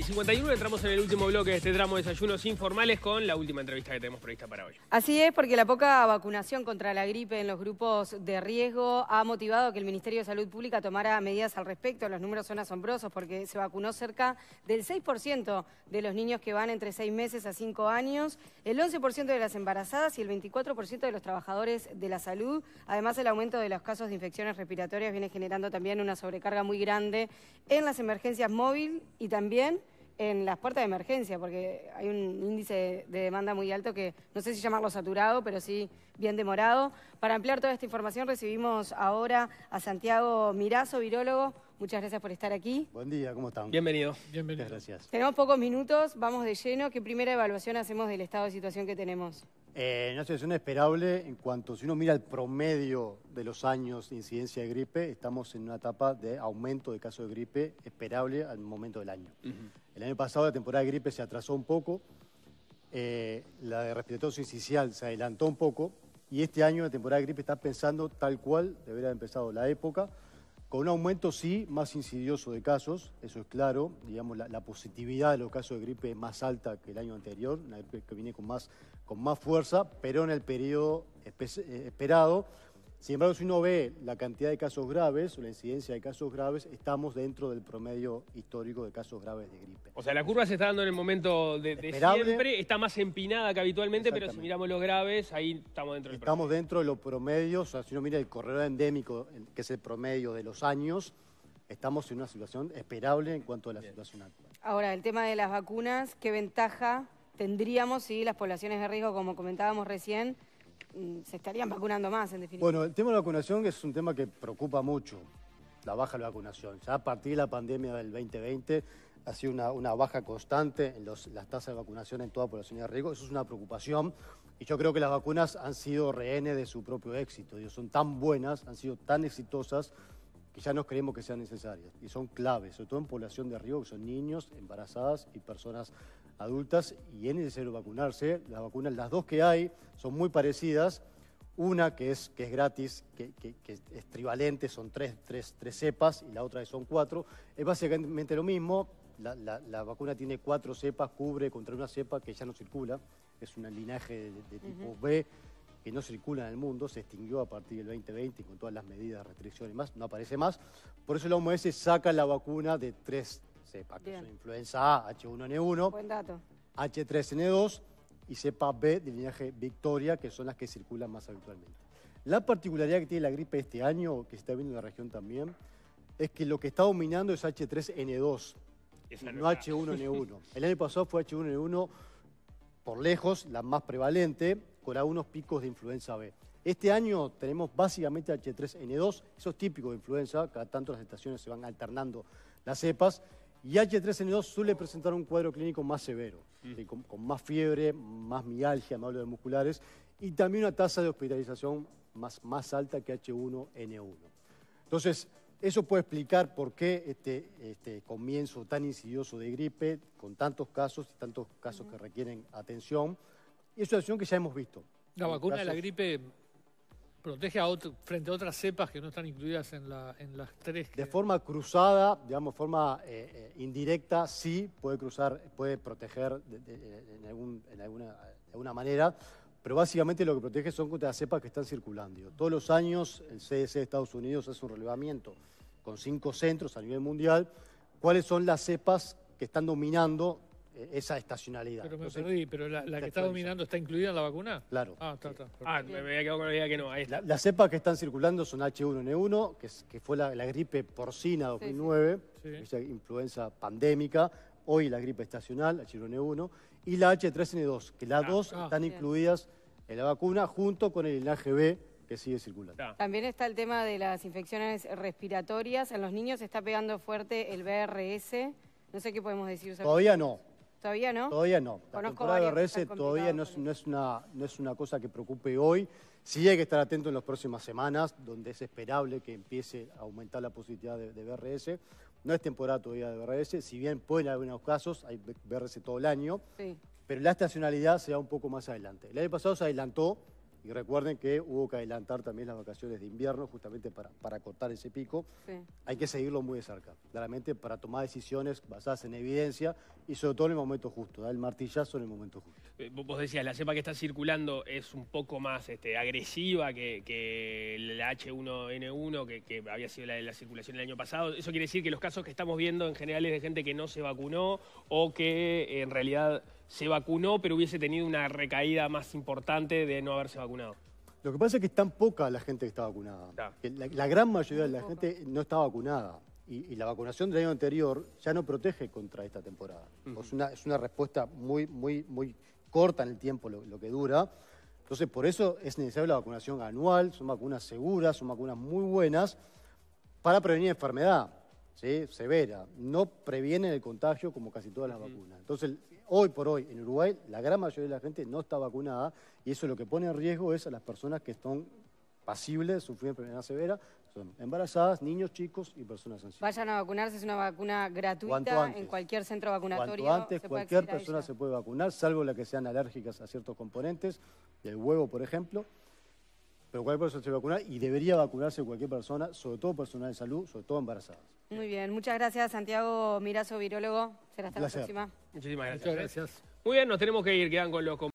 y 51 entramos en el último bloque de este tramo de desayunos informales con la última entrevista que tenemos prevista para hoy. Así es, porque la poca vacunación contra la gripe en los grupos de riesgo ha motivado que el Ministerio de Salud Pública tomara medidas al respecto. Los números son asombrosos porque se vacunó cerca del 6% de los niños que van entre 6 meses a 5 años, el 11% de las embarazadas y el 24% de los trabajadores de la salud. Además, el aumento de los casos de infecciones respiratorias viene generando también una sobrecarga muy grande en las emergencias móvil y también en las puertas de emergencia, porque hay un índice de demanda muy alto que no sé si llamarlo saturado, pero sí bien demorado. Para ampliar toda esta información recibimos ahora a Santiago Mirazo, virólogo. Muchas gracias por estar aquí. Buen día, ¿cómo están? Bienvenido. Bienvenido. gracias. Tenemos pocos minutos, vamos de lleno. ¿Qué primera evaluación hacemos del estado de situación que tenemos? En eh, una situación esperable en cuanto, si uno mira el promedio de los años de incidencia de gripe, estamos en una etapa de aumento de casos de gripe esperable al momento del año. El año pasado la temporada de gripe se atrasó un poco, eh, la de respiratorio incisional se adelantó un poco, y este año la temporada de gripe está pensando tal cual debería haber empezado la época, con un aumento sí más insidioso de casos, eso es claro, digamos la, positividad de los casos de gripe es más alta que el año anterior, una gripe que viene con más, con más fuerza, pero en el periodo eh, esperado sin embargo, si uno ve la cantidad de casos graves o la incidencia de casos graves, estamos dentro del promedio histórico de casos graves de gripe. O sea, la curva se está dando en el momento de, siempre, está más empinada que habitualmente, pero si miramos los graves, ahí estamos dentro del promedio. Estamos dentro de los promedios, o sea, si uno mira el corredor endémico, que es el promedio de los años, estamos en una situación esperable en cuanto a la situación actual. Ahora, el tema de las vacunas, ¿qué ventaja tendríamos si las poblaciones de riesgo, como comentábamos recién, Mm, se estarían vacunando más, en definitiva. Bueno, el tema de la vacunación es un tema que preocupa mucho, la baja de la vacunación. Ya a partir de la pandemia del 2020 ha sido una, baja constante en los, las tasas de vacunación en toda población de riesgo. Eso es una preocupación y yo creo que las vacunas han sido rehenes de su propio éxito. son tan buenas, han sido tan exitosas que ya no creemos que sean necesarias y son claves, sobre todo en población de riesgo, que son niños, embarazadas y personas adultas, y es necesario vacunarse. Las vacunas, las dos que hay, son muy parecidas. Una que es, que es gratis, que, es trivalente, son tres, tres, tres, cepas, y la otra son cuatro. Es básicamente lo mismo. La, vacuna tiene cuatro cepas, cubre contra una cepa que ya no circula, es un linaje de, tipo B que no circula en el mundo, se extinguió a partir del 2020 con todas las medidas, restricciones y más, no aparece más. Por eso la OMS saca la vacuna de tres cepas, que son influenza A, H1N1, H3N2 y cepa B de linaje Victoria, que son las que circulan más habitualmente. La particularidad que tiene la gripe este año, que está viendo en la región también, es que lo que está dominando es H3N2, no H1N1. el año pasado fue H1N1 por lejos la más prevalente con algunos picos de influenza B. Este año tenemos básicamente H3N2, eso es típico de influenza, cada tanto las estaciones se van alternando las cepas, y H3N2 suele presentar un cuadro clínico más severo, eh, con, más fiebre, más mialgia, no hablo de musculares, y también una tasa de hospitalización más, más alta que H1N1. Entonces, eso puede explicar por qué este, este, comienzo tan insidioso de gripe, con tantos casos y tantos casos que requieren atención, es una situación que ya hemos visto. La eh, vacuna de la gripe protege frente a otras cepas que no están incluidas en, las tres. De forma cruzada, digamos, de forma eh, eh, indirecta, sí puede cruzar, puede proteger de, alguna, manera, pero básicamente lo que protege son contra las cepas que están circulando. Todos los años el CDC de Estados Unidos hace un relevamiento con cinco centros a nivel mundial, cuáles son las cepas que están dominando e-, esa estacionalidad. Pero me pero la, que está dominando está incluida en la vacuna. Claro. Ah, está, Ah, me había quedado con la idea que no. las cepas que están circulando son H1N1, que, es, que fue la, gripe porcina 2009, esa influenza pandémica, hoy la gripe estacional, H1N1, y la H3N2, que las ah, dos ah. están incluidas en la vacuna junto con el linaje que sigue circulando. También está el tema de las infecciones respiratorias. En los niños está pegando fuerte el BRS. No sé qué podemos decir. Todavía no. ¿Todavía no? Todavía no. La temporada de BRS todavía no es, una, no es una cosa que preocupe hoy. Sí hay que estar atento en las próximas semanas, donde es esperable que empiece a aumentar la positividad de, BRS. No es temporada todavía de BRS, si bien pueden haber algunos casos, hay BRS todo el año, pero la estacionalidad se da un poco más adelante. El año pasado se adelantó y recuerden que hubo que adelantar también las vacaciones de invierno justamente para, para cortar ese pico. Hay que seguirlo muy de cerca, claramente para tomar decisiones basadas en evidencia y sobre todo en el momento justo, dar ¿eh? el martillazo en el momento justo. Eh, vos decías, la cepa que está circulando es un poco más este, agresiva que, la H1N1, que, que había sido la de la circulación el año pasado. Eso quiere decir que los casos que estamos viendo en general es de gente que no se vacunó o que en realidad se vacunó, pero hubiese tenido una recaída más importante de no haberse vacunado. Lo que pasa es que es tan poca la gente que está vacunada. La, gran mayoría de la gente no está vacunada. Y, la vacunación del año anterior ya no protege contra esta temporada. es, una, es, una, respuesta muy, muy, muy corta en el tiempo lo, lo, que dura. Entonces, por eso es necesaria la vacunación anual. Son vacunas seguras, son vacunas muy buenas para prevenir enfermedad. ¿sí? severa, no previene el contagio como casi todas las vacunas. Entonces, hoy por hoy en Uruguay la gran mayoría de la gente no está vacunada y eso lo que pone en riesgo es a las personas que están pasibles de sufrir enfermedad severa, son embarazadas, niños, chicos y personas ancianas. Vayan a vacunarse, es una vacuna gratuita en cualquier centro vacunatorio. Cuanto antes, cualquier persona se puede vacunar, salvo las que sean alérgicas a ciertos componentes, del huevo, por ejemplo pero cualquier persona se vacuna y debería vacunarse cualquier persona, sobre todo personal de salud, sobre todo embarazadas. Muy bien, muchas gracias Santiago Mirazo, virólogo. Será hasta la próxima. Muchísimas gracias. Muchas gracias. Muy bien, nos tenemos que ir, quedan con los